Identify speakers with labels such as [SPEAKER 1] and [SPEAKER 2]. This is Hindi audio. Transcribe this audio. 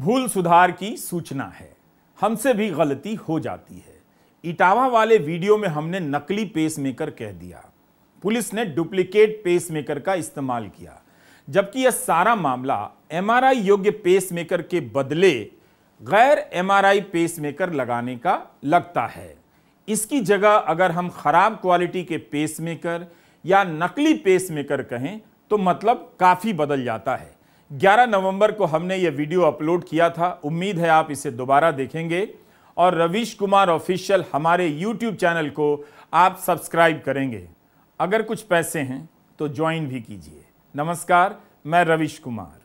[SPEAKER 1] भूल सुधार की सूचना है हमसे भी गलती हो जाती है इटावा वाले वीडियो में हमने नकली पेसमेकर कह दिया पुलिस ने डुप्लीकेट पेसमेकर का इस्तेमाल किया जबकि यह सारा मामला एमआरआई योग्य पेसमेकर के बदले गैर एमआरआई पेसमेकर लगाने का लगता है इसकी जगह अगर हम खराब क्वालिटी के पेसमेकर या नकली पेसमेकर कहें तो मतलब काफ़ी बदल जाता है 11 नवंबर को हमने ये वीडियो अपलोड किया था उम्मीद है आप इसे दोबारा देखेंगे और रवीश कुमार ऑफिशियल हमारे यूट्यूब चैनल को आप सब्सक्राइब करेंगे अगर कुछ पैसे हैं तो ज्वाइन भी कीजिए नमस्कार मैं रवीश कुमार